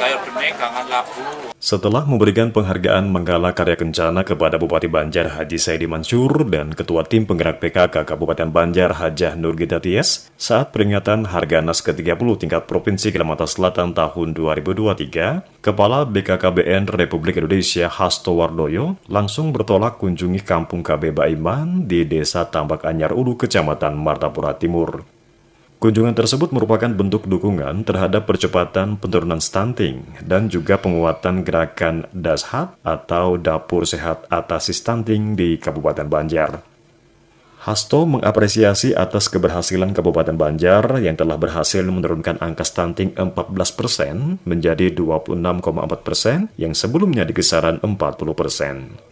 sayur bening, kangen labu. Setelah memberikan penghargaan Menggala Karya Kencana kepada Bupati Banjar Haji Saidi Mansur dan Ketua Tim Penggerak PKK Kabupaten Banjar Hajah Nurgita Ties saat peringatan harga nas ke-30 tingkat Provinsi Kalimantan Selatan tahun 2023, Kepala BKKBN Republik Indonesia Hasto Wardoyo langsung bertolak kunjungi kampung KB Baiman di Desa Tambak Anyar Ulu, Kecamatan Martapura Timur. Kunjungan tersebut merupakan bentuk dukungan terhadap percepatan penurunan stunting dan juga penguatan gerakan DASHAT atau Dapur Sehat Atasi Stunting di Kabupaten Banjar. Hasto mengapresiasi atas keberhasilan Kabupaten Banjar yang telah berhasil menurunkan angka stunting 14% menjadi 26,4% yang sebelumnya di kisaran 40%.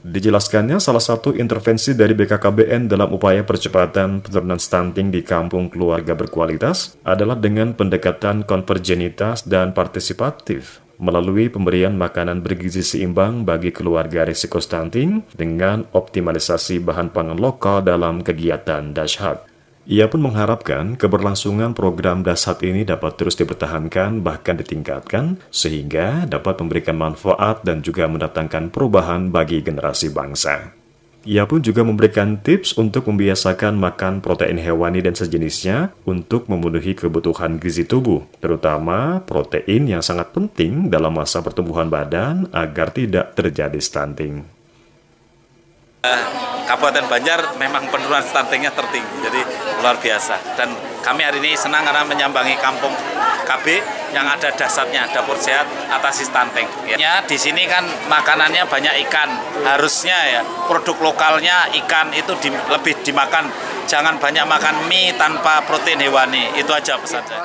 Dijelaskannya salah satu intervensi dari BKKBN dalam upaya percepatan penurunan stunting di kampung keluarga berkualitas adalah dengan pendekatan konvergenitas dan partisipatif melalui pemberian makanan bergizi seimbang bagi keluarga risiko stunting dengan optimalisasi bahan pangan lokal dalam kegiatan dashak. Ia pun mengharapkan keberlangsungan program dasar ini dapat terus dipertahankan bahkan ditingkatkan sehingga dapat memberikan manfaat dan juga mendatangkan perubahan bagi generasi bangsa. Ia pun juga memberikan tips untuk membiasakan makan protein hewani dan sejenisnya untuk memenuhi kebutuhan gizi tubuh, terutama protein yang sangat penting dalam masa pertumbuhan badan agar tidak terjadi stunting. Eh, Kabupaten Banjar memang penurunan stuntingnya tertinggi, jadi luar biasa. Dan kami hari ini senang karena menyambangi kampung KB yang ada dasarnya, dapur sehat atas stunting. Ya, di sini kan makanannya banyak ikan, harusnya ya produk lokalnya ikan itu di, lebih dimakan. Jangan banyak makan mie tanpa protein hewani, itu aja pesan saya.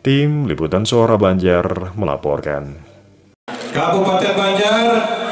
Tim Liputan Suara Banjar melaporkan. Kabupaten Banjar